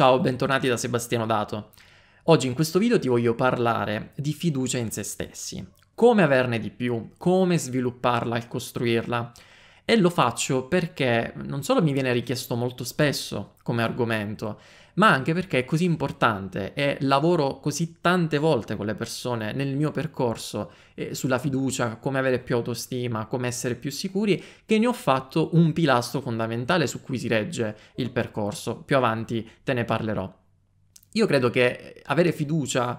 Ciao, bentornati da Sebastiano Dato. Oggi in questo video ti voglio parlare di fiducia in se stessi, come averne di più, come svilupparla e costruirla. E lo faccio perché non solo mi viene richiesto molto spesso come argomento, ma anche perché è così importante e lavoro così tante volte con le persone nel mio percorso eh, sulla fiducia, come avere più autostima, come essere più sicuri, che ne ho fatto un pilastro fondamentale su cui si regge il percorso. Più avanti te ne parlerò. Io credo che eh, avere fiducia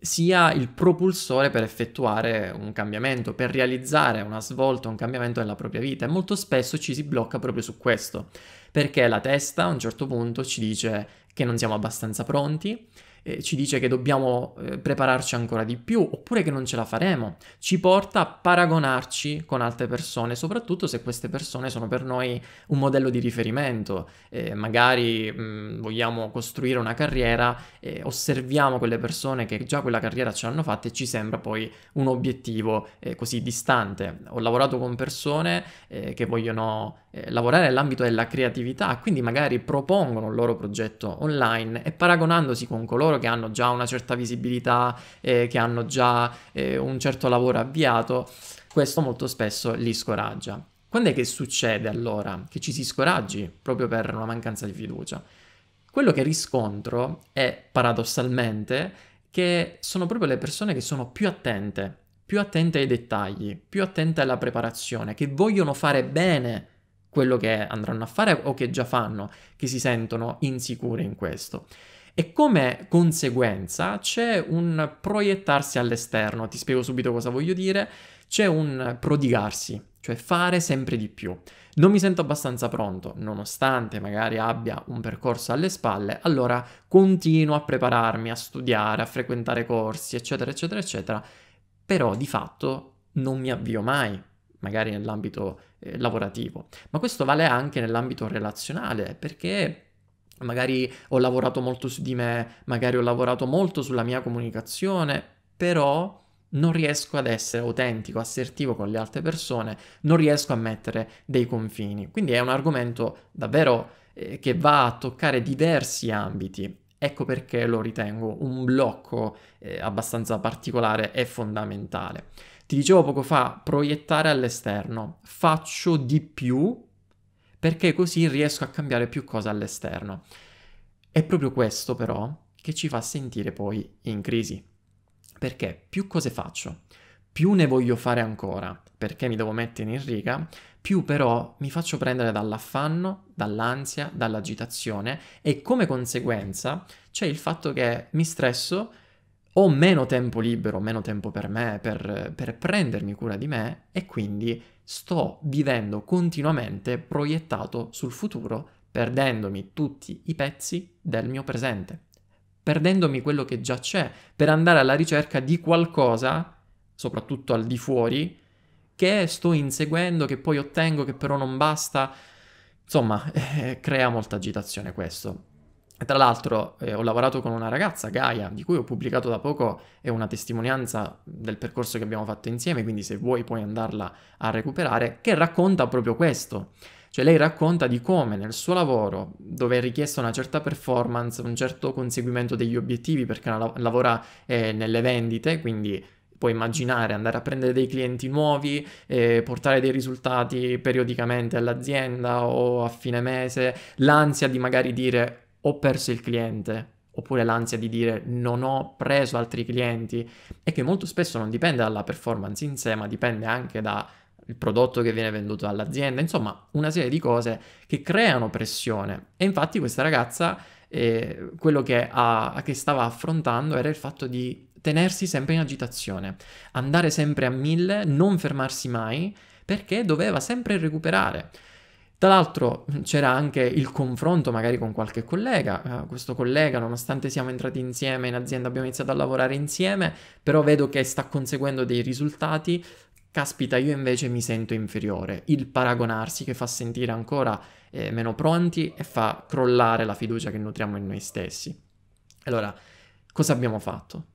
sia il propulsore per effettuare un cambiamento, per realizzare una svolta, un cambiamento nella propria vita e molto spesso ci si blocca proprio su questo, perché la testa a un certo punto ci dice che non siamo abbastanza pronti eh, ci dice che dobbiamo eh, prepararci ancora di più oppure che non ce la faremo, ci porta a paragonarci con altre persone, soprattutto se queste persone sono per noi un modello di riferimento, eh, magari mh, mm, vogliamo costruire una carriera, eh, osserviamo quelle persone che già quella carriera ce l'hanno fatta e ci sembra poi un obiettivo eh, così distante. Ho lavorato con persone eh, che vogliono lavorare nell'ambito della creatività, quindi magari propongono il loro progetto online e paragonandosi con coloro coloro che hanno già una certa visibilità, eh, che hanno già eh, un certo lavoro avviato, questo molto spesso li scoraggia. Quando è che succede allora che ci si scoraggi proprio per una mancanza di fiducia? Quello che riscontro è paradossalmente che sono proprio le persone che sono più attente, più attente ai dettagli, più attente alla preparazione, che vogliono fare bene quello che andranno a fare o che già fanno, che si sentono insicure in questo e come conseguenza c'è un proiettarsi all'esterno, ti spiego subito cosa voglio dire, c'è un prodigarsi, cioè fare sempre di più. Non mi sento abbastanza pronto, nonostante magari abbia un percorso alle spalle, allora continuo a prepararmi, a studiare, a frequentare corsi, eccetera, eccetera, eccetera, però di fatto non mi avvio mai, magari nell'ambito eh, lavorativo, ma questo vale anche nell'ambito relazionale, perché magari ho lavorato molto su di me, magari ho lavorato molto sulla mia comunicazione, però non riesco ad essere autentico, assertivo con le altre persone, non riesco a mettere dei confini. Quindi è un argomento davvero eh, che va a toccare diversi ambiti. Ecco perché lo ritengo un blocco eh, abbastanza particolare e fondamentale. Ti dicevo poco fa, proiettare all'esterno. Faccio di più perché così riesco a cambiare più cose all'esterno. È proprio questo però che ci fa sentire poi in crisi, perché più cose faccio, più ne voglio fare ancora, perché mi devo mettere in riga, più però mi faccio prendere dall'affanno, dall'ansia, dall'agitazione e come conseguenza c'è il fatto che mi stresso, ho meno tempo libero, meno tempo per me, per, per prendermi cura di me e quindi sto vivendo continuamente proiettato sul futuro, perdendomi tutti i pezzi del mio presente, perdendomi quello che già c'è, per andare alla ricerca di qualcosa, soprattutto al di fuori, che sto inseguendo, che poi ottengo, che però non basta. Insomma, eh, crea molta agitazione questo. Tra l'altro eh, ho lavorato con una ragazza, Gaia, di cui ho pubblicato da poco, è una testimonianza del percorso che abbiamo fatto insieme, quindi se vuoi puoi andarla a recuperare, che racconta proprio questo. Cioè lei racconta di come nel suo lavoro, dove è richiesta una certa performance, un certo conseguimento degli obiettivi, perché la- lavora eh, nelle vendite, quindi puoi immaginare andare a prendere dei clienti nuovi, eh, portare dei risultati periodicamente all'azienda o a fine mese, l'ansia di magari dire ho perso il cliente, oppure l'ansia di dire non ho preso altri clienti, e che molto spesso non dipende dalla performance in sé, ma dipende anche dal prodotto che viene venduto dall'azienda, insomma una serie di cose che creano pressione. E infatti questa ragazza eh, quello che, ha, che stava affrontando era il fatto di tenersi sempre in agitazione, andare sempre a mille, non fermarsi mai, perché doveva sempre recuperare. Tra l'altro c'era anche il confronto magari con qualche collega, uh, questo collega nonostante siamo entrati insieme in azienda, abbiamo iniziato a lavorare insieme, però vedo che sta conseguendo dei risultati, caspita io invece mi sento inferiore, il paragonarsi che fa sentire ancora eh, meno pronti e fa crollare la fiducia che nutriamo in noi stessi. Allora, cosa abbiamo fatto?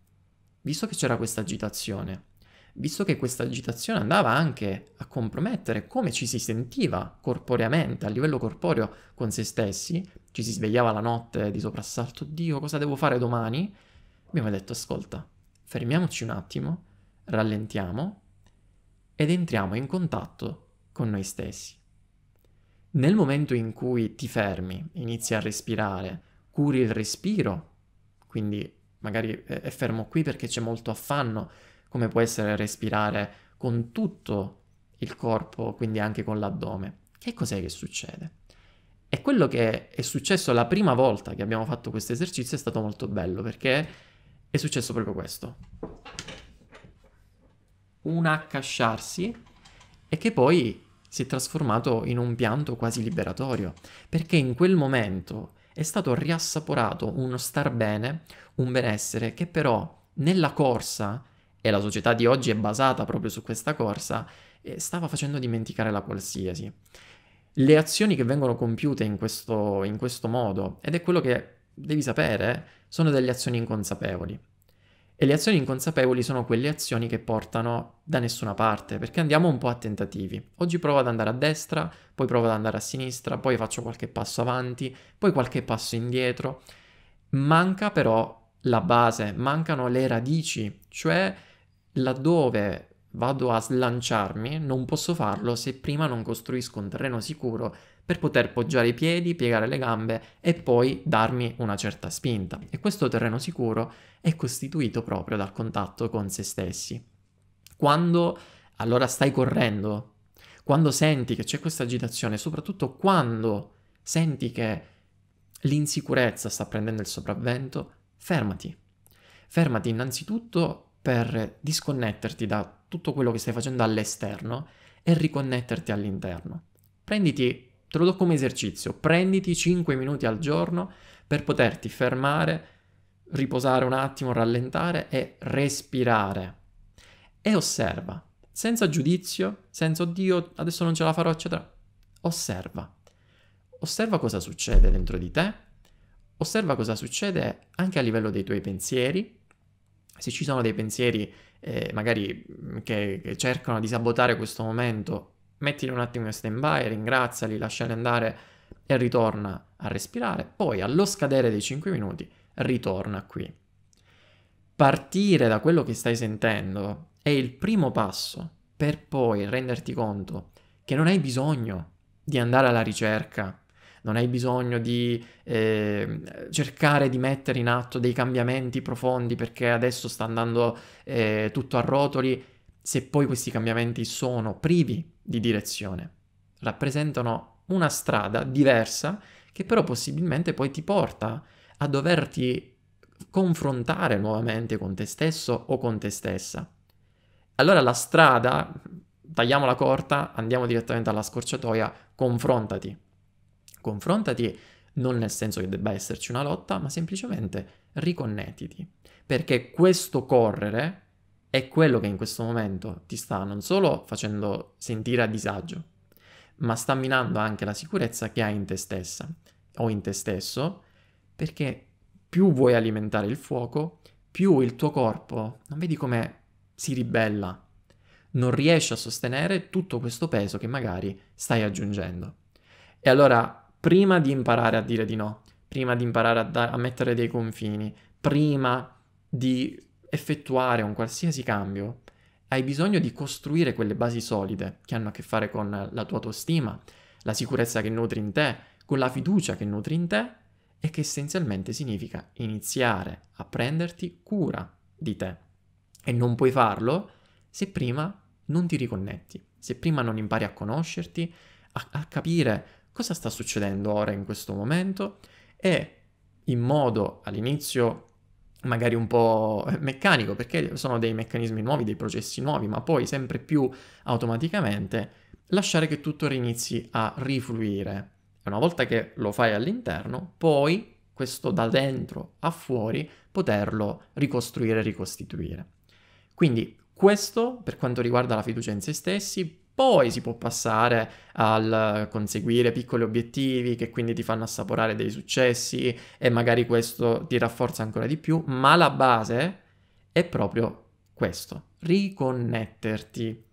Visto che c'era questa agitazione, visto che questa agitazione andava anche a compromettere come ci si sentiva corporeamente, a livello corporeo con se stessi, ci si svegliava la notte di soprassalto, Dio, cosa devo fare domani? Abbiamo detto, ascolta, fermiamoci un attimo, rallentiamo ed entriamo in contatto con noi stessi. Nel momento in cui ti fermi, inizi a respirare, curi il respiro, quindi magari è fermo qui perché c'è molto affanno, come può essere respirare con tutto il corpo, quindi anche con l'addome. Che cos'è che succede? E quello che è successo la prima volta che abbiamo fatto questo esercizio è stato molto bello perché è successo proprio questo. Un accasciarsi e che poi si è trasformato in un pianto quasi liberatorio, perché in quel momento è stato riassaporato uno star bene, un benessere che però nella corsa e la società di oggi è basata proprio su questa corsa, eh, stava facendo dimenticare la qualsiasi. Le azioni che vengono compiute in questo, in questo modo, ed è quello che devi sapere, sono delle azioni inconsapevoli. E le azioni inconsapevoli sono quelle azioni che portano da nessuna parte, perché andiamo un po' a tentativi. Oggi provo ad andare a destra, poi provo ad andare a sinistra, poi faccio qualche passo avanti, poi qualche passo indietro. Manca però la base, mancano le radici, cioè laddove vado a slanciarmi non posso farlo se prima non costruisco un terreno sicuro per poter poggiare i piedi, piegare le gambe e poi darmi una certa spinta. E questo terreno sicuro è costituito proprio dal contatto con se stessi. Quando allora stai correndo, quando senti che c'è questa agitazione, soprattutto quando senti che l'insicurezza sta prendendo il sopravvento, fermati. Fermati innanzitutto per disconnetterti da tutto quello che stai facendo all'esterno e riconnetterti all'interno. Prenditi, te lo do come esercizio, prenditi 5 minuti al giorno per poterti fermare, riposare un attimo, rallentare e respirare. E osserva, senza giudizio, senza oddio, adesso non ce la farò, eccetera. Osserva. Osserva cosa succede dentro di te, osserva cosa succede anche a livello dei tuoi pensieri, se ci sono dei pensieri eh, magari mm, che, che, cercano di sabotare questo momento, mettili un attimo in stand by, ringraziali, lasciali andare e ritorna a respirare. Poi allo scadere dei 5 minuti ritorna qui. Partire da quello che stai sentendo è il primo passo per poi renderti conto che non hai bisogno di andare alla ricerca non hai bisogno di eh, cercare di mettere in atto dei cambiamenti profondi perché adesso sta andando eh, tutto a rotoli, se poi questi cambiamenti sono privi di direzione, rappresentano una strada diversa che però possibilmente poi ti porta a doverti confrontare nuovamente con te stesso o con te stessa. Allora la strada, tagliamola corta, andiamo direttamente alla scorciatoia, confrontati Confrontati non nel senso che debba esserci una lotta, ma semplicemente riconnettiti, perché questo correre è quello che in questo momento ti sta non solo facendo sentire a disagio, ma sta minando anche la sicurezza che hai in te stessa o in te stesso, perché più vuoi alimentare il fuoco, più il tuo corpo, non vedi come si ribella, non riesce a sostenere tutto questo peso che magari stai aggiungendo. E allora prima di imparare a dire di no, prima di imparare a, da- a mettere dei confini, prima di effettuare un qualsiasi cambio, hai bisogno di costruire quelle basi solide che hanno a che fare con la tua autostima, la sicurezza che nutri in te, con la fiducia che nutri in te e che essenzialmente significa iniziare a prenderti cura di te. E non puoi farlo se prima non ti riconnetti, se prima non impari a conoscerti, a, a capire cosa sta succedendo ora in questo momento e in modo all'inizio magari un po' meccanico, perché sono dei meccanismi nuovi, dei processi nuovi, ma poi sempre più automaticamente lasciare che tutto rinizi a rifluire. E una volta che lo fai all'interno, poi questo da dentro a fuori poterlo ricostruire e ricostituire. Quindi questo per quanto riguarda la fiducia in se stessi, poi si può passare al conseguire piccoli obiettivi che quindi ti fanno assaporare dei successi e magari questo ti rafforza ancora di più, ma la base è proprio questo, riconnetterti,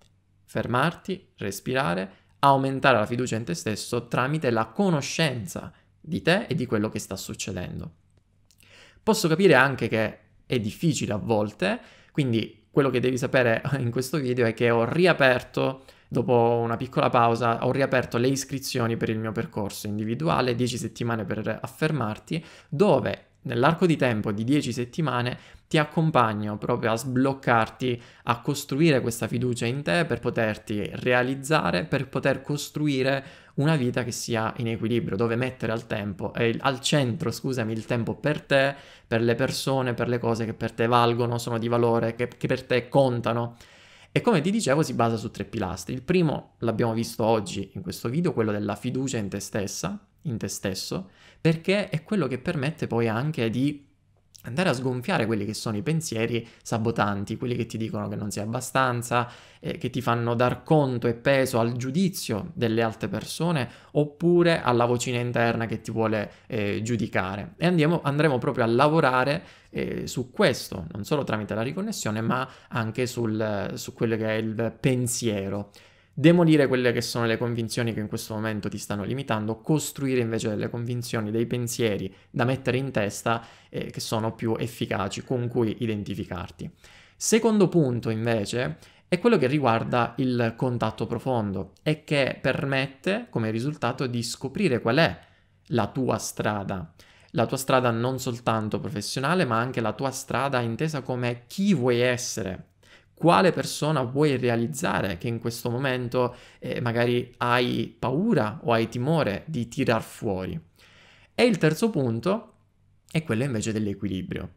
fermarti, respirare, aumentare la fiducia in te stesso tramite la conoscenza di te e di quello che sta succedendo. Posso capire anche che è difficile a volte, quindi quello che devi sapere in questo video è che ho riaperto Dopo una piccola pausa ho riaperto le iscrizioni per il mio percorso individuale, 10 settimane per affermarti, dove nell'arco di tempo di 10 settimane ti accompagno proprio a sbloccarti, a costruire questa fiducia in te per poterti realizzare, per poter costruire una vita che sia in equilibrio, dove mettere al tempo, eh, al centro, scusami, il tempo per te, per le persone, per le cose che per te valgono, sono di valore, che, che per te contano. E come ti dicevo si basa su tre pilastri. Il primo l'abbiamo visto oggi in questo video, quello della fiducia in te stessa, in te stesso, perché è quello che permette poi anche di andare a sgonfiare quelli che sono i pensieri sabotanti, quelli che ti dicono che non sei abbastanza, eh, che ti fanno dar conto e peso al giudizio delle altre persone oppure alla vocina interna che ti vuole eh, giudicare. E andiamo, andremo proprio a lavorare eh, su questo, non solo tramite la riconnessione, ma anche sul, su quello che è il pensiero demolire quelle che sono le convinzioni che in questo momento ti stanno limitando, costruire invece delle convinzioni, dei pensieri da mettere in testa eh, che sono più efficaci, con cui identificarti. Secondo punto invece è quello che riguarda il contatto profondo e che permette come risultato di scoprire qual è la tua strada la tua strada non soltanto professionale, ma anche la tua strada intesa come chi vuoi essere, quale persona vuoi realizzare che in questo momento eh, magari hai paura o hai timore di tirar fuori. E il terzo punto è quello invece dell'equilibrio,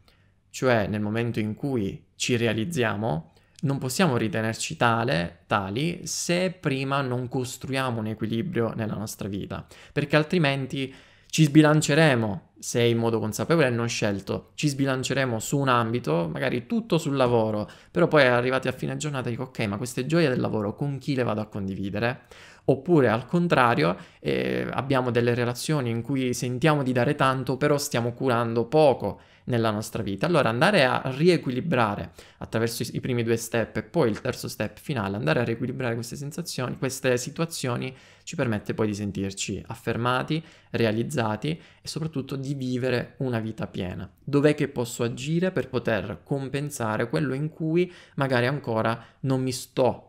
cioè nel momento in cui ci realizziamo non possiamo ritenerci tale, tali se prima non costruiamo un equilibrio nella nostra vita, perché altrimenti ci sbilanceremo, se in modo consapevole e non scelto, ci sbilanceremo su un ambito, magari tutto sul lavoro, però poi arrivati a fine giornata dico ok, ma queste gioie del lavoro con chi le vado a condividere? oppure al contrario eh, abbiamo delle relazioni in cui sentiamo di dare tanto però stiamo curando poco nella nostra vita. Allora andare a riequilibrare attraverso i, primi due step e poi il terzo step finale, andare a riequilibrare queste sensazioni, queste situazioni ci permette poi di sentirci affermati, realizzati e soprattutto di vivere una vita piena. Dov'è che posso agire per poter compensare quello in cui magari ancora non mi sto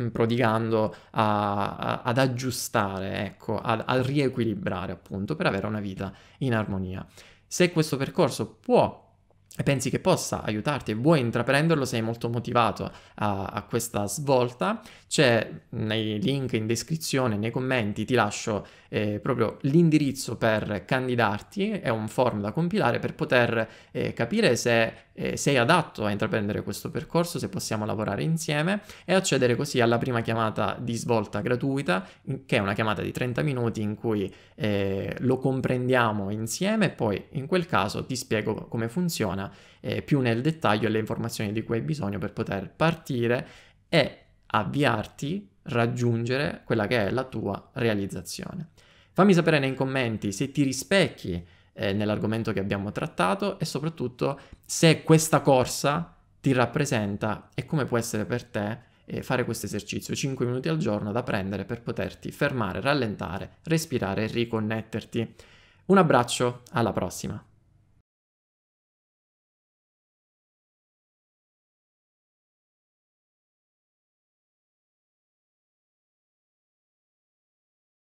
Mm, prodigando a, a, ad aggiustare, ecco, a, a riequilibrare appunto per avere una vita in armonia. Se questo percorso può e pensi che possa aiutarti e vuoi intraprenderlo, sei molto motivato a, a, questa svolta, c'è nei link in descrizione, nei commenti ti lascio eh, proprio l'indirizzo per candidarti, è un form da compilare per poter eh, capire se eh, sei adatto a intraprendere questo percorso, se possiamo lavorare insieme e accedere così alla prima chiamata di svolta gratuita, che è una chiamata di 30 minuti in cui eh, lo comprendiamo insieme e poi in quel caso ti spiego come funziona eh, più nel dettaglio le informazioni di cui hai bisogno per poter partire e avviarti, raggiungere quella che è la tua realizzazione. Fammi sapere nei commenti se ti rispecchi eh, nell'argomento che abbiamo trattato e soprattutto se questa corsa ti rappresenta e come può essere per te eh, fare questo esercizio 5 minuti al giorno da prendere per poterti fermare, rallentare, respirare e riconnetterti. Un abbraccio, alla prossima!